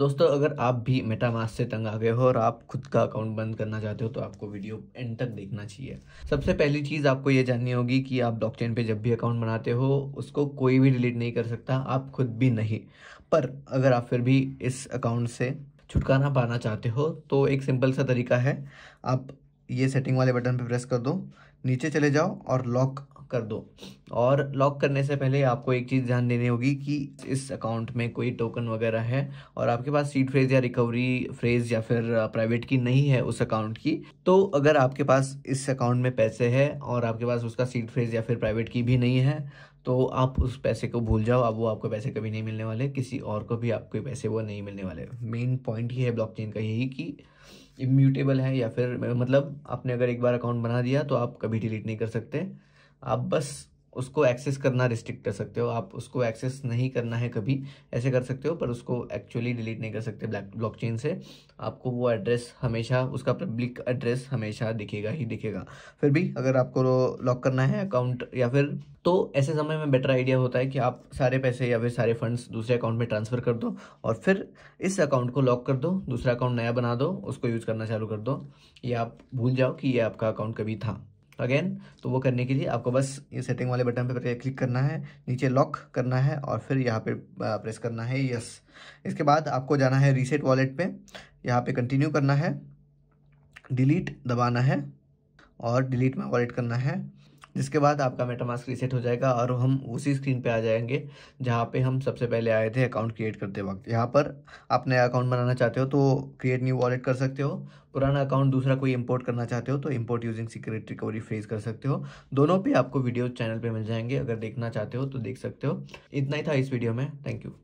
दोस्तों अगर आप भी मेटामास से तंग आ गए हो और आप खुद का अकाउंट बंद करना चाहते हो तो आपको वीडियो एंड तक देखना चाहिए सबसे पहली चीज़ आपको ये जाननी होगी कि आप ब्लॉकचेन पे जब भी अकाउंट बनाते हो उसको कोई भी डिलीट नहीं कर सकता आप खुद भी नहीं पर अगर आप फिर भी इस अकाउंट से छुटकारा पाना चाहते हो तो एक सिंपल सा तरीका है आप ये सेटिंग वाले बटन पर प्रेस कर दो नीचे चले जाओ और लॉक कर दो और लॉक करने से पहले आपको एक चीज़ ध्यान देनी होगी कि इस अकाउंट में कोई टोकन वगैरह है और आपके पास सीट फ्रेज या रिकवरी फ्रेज या फिर प्राइवेट की नहीं है उस अकाउंट की तो अगर आपके पास इस अकाउंट में पैसे है और आपके पास उसका सीट फ्रेज या फिर प्राइवेट की भी नहीं है तो आप उस पैसे को भूल जाओ अब वो आपको पैसे कभी नहीं मिलने वाले किसी और को भी आपके पैसे वो नहीं मिलने वाले मेन पॉइंट ही है ब्लॉकचेन का यही कि इम्यूटेबल है या फिर मतलब आपने अगर एक बार अकाउंट बना दिया तो आप कभी डिलीट नहीं कर सकते आप बस उसको एक्सेस करना रिस्ट्रिक्ट कर सकते हो आप उसको एक्सेस नहीं करना है कभी ऐसे कर सकते हो पर उसको एक्चुअली डिलीट नहीं कर सकते ब्लॉक चेन से आपको वो एड्रेस हमेशा उसका पब्लिक एड्रेस हमेशा दिखेगा ही दिखेगा फिर भी अगर आपको लॉक करना है अकाउंट या फिर तो ऐसे समय में बेटर आइडिया होता है कि आप सारे पैसे या फिर सारे फंड्स दूसरे अकाउंट में ट्रांसफ़र कर दो और फिर इस अकाउंट को लॉक कर दो दूसरा अकाउंट नया बना दो उसको यूज़ करना चालू कर दो या आप भूल जाओ कि ये आपका अकाउंट कभी था अगेन तो वो करने के लिए आपको बस ये सेटिंग वाले बटन पर क्लिक करना है नीचे लॉक करना है और फिर यहाँ पे प्रेस करना है यस इसके बाद आपको जाना है रीसेट वॉलेट पे यहाँ पे कंटिन्यू करना है डिलीट दबाना है और डिलीट में वॉलेट करना है जिसके बाद आपका मेटामास्क रीसेट हो जाएगा और हम उसी स्क्रीन पे आ जाएंगे जहाँ पे हम सबसे पहले आए थे अकाउंट क्रिएट करते वक्त यहाँ पर आप नया अकाउंट बनाना चाहते हो तो क्रिएट न्यू वॉलेट कर सकते हो पुराना अकाउंट दूसरा कोई इंपोर्ट करना चाहते हो तो import using secret recovery phrase कर सकते हो दोनों पर आपको वीडियो चैनल पर मिल जाएंगे अगर देखना चाहते हो तो देख सकते हो इतना ही था इस वीडियो में थैंक यू